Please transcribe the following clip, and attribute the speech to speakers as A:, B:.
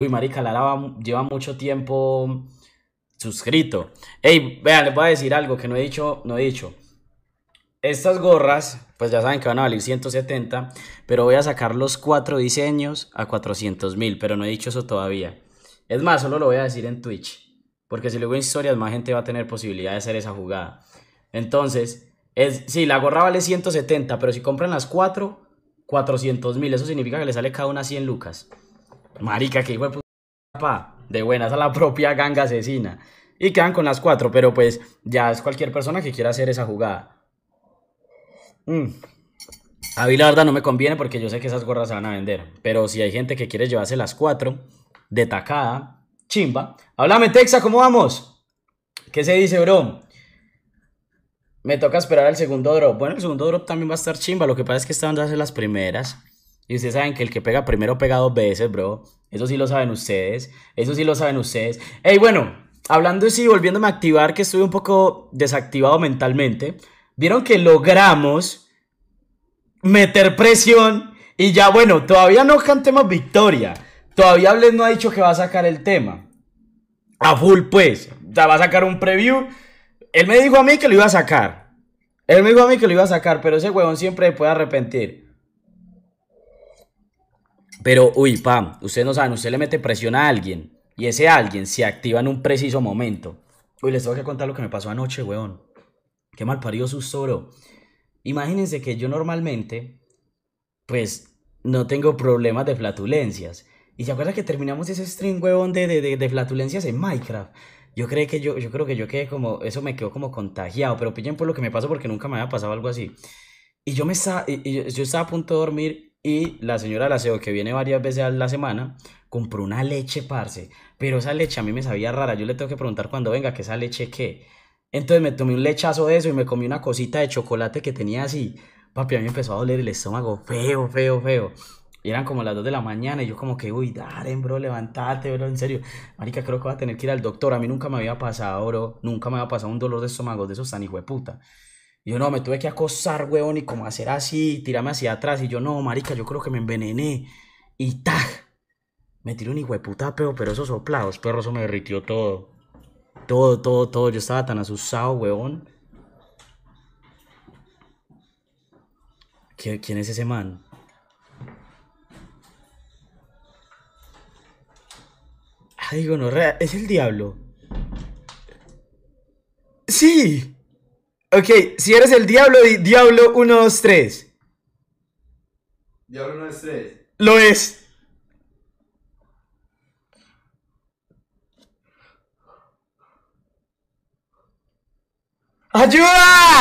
A: uy, marica, la lava lleva mucho tiempo suscrito. Ey, vean, les voy a decir algo que no he dicho, no he dicho. Estas gorras, pues ya saben que van a valer 170, pero voy a sacar los cuatro diseños a 400 mil, pero no he dicho eso todavía. Es más, solo lo voy a decir en Twitch, porque si luego en historias más gente va a tener posibilidad de hacer esa jugada. Entonces, es, sí, la gorra vale 170, pero si compran las cuatro, 400 mil, eso significa que le sale cada una 100 lucas. Marica, que hijo de puta. De buenas a la propia ganga asesina. Y quedan con las cuatro, pero pues ya es cualquier persona que quiera hacer esa jugada. Mm. A mí la verdad no me conviene porque yo sé que esas gorras se van a vender. Pero si hay gente que quiere llevarse las cuatro, de tacada, chimba. Háblame, Texa, ¿cómo vamos? ¿Qué se dice, bro? Me toca esperar el segundo drop. Bueno, el segundo drop también va a estar chimba. Lo que pasa es que estaban de las primeras. Y ustedes saben que el que pega primero pega dos veces, bro. Eso sí lo saben ustedes. Eso sí lo saben ustedes. Ey, bueno, hablando y volviéndome a activar, que estuve un poco desactivado mentalmente. Vieron que logramos meter presión. Y ya, bueno, todavía no cantemos victoria. Todavía Bles no ha dicho que va a sacar el tema. A full, pues. Ya va a sacar un preview. Él me dijo a mí que lo iba a sacar. Él me dijo a mí que lo iba a sacar, pero ese huevón siempre puede arrepentir. Pero, uy, pam, ustedes no saben, usted le mete presión a alguien y ese alguien se activa en un preciso momento. Uy, les tengo que contar lo que me pasó anoche, weón. Qué mal parió su bro. Imagínense que yo normalmente, pues, no tengo problemas de flatulencias. Y se acuerdan que terminamos ese stream, weón, de, flatulencias en Minecraft. Yo creo que yo, yo creo que yo quedé como, eso me quedó como contagiado, pero pillen por lo que me pasó porque nunca me había pasado algo así. Y yo me estaba, yo estaba a punto de dormir y la señora del que viene varias veces a la semana, compró una leche, parce. Pero esa leche a mí me sabía rara. Yo le tengo que preguntar cuando venga que esa leche qué. Entonces me tomé un lechazo de eso y me comí una cosita de chocolate que tenía así. Papi, a mí me empezó a doler el estómago feo, feo, feo. Y eran como las 2 de la mañana y yo como que, uy, dale, bro, levantate, bro, en serio. Marica, creo que voy a tener que ir al doctor. A mí nunca me había pasado, bro. Nunca me había pasado un dolor de estómago de esos tan hijo de puta yo no, me tuve que acosar, weón, y como hacer así, tirarme hacia atrás. Y yo no, marica, yo creo que me envenené. Y ta. Me tiró un hueputa pero, pero esos soplados, perro, eso me derritió todo. Todo, todo, todo. Yo estaba tan asustado, weón. ¿Quién es ese man? Ay, no, es el diablo. ¡Sí! Ok, si eres el diablo, di diablo 1, 2, 3. Diablo 1, 2, 3. Lo es. ¡Ayuda!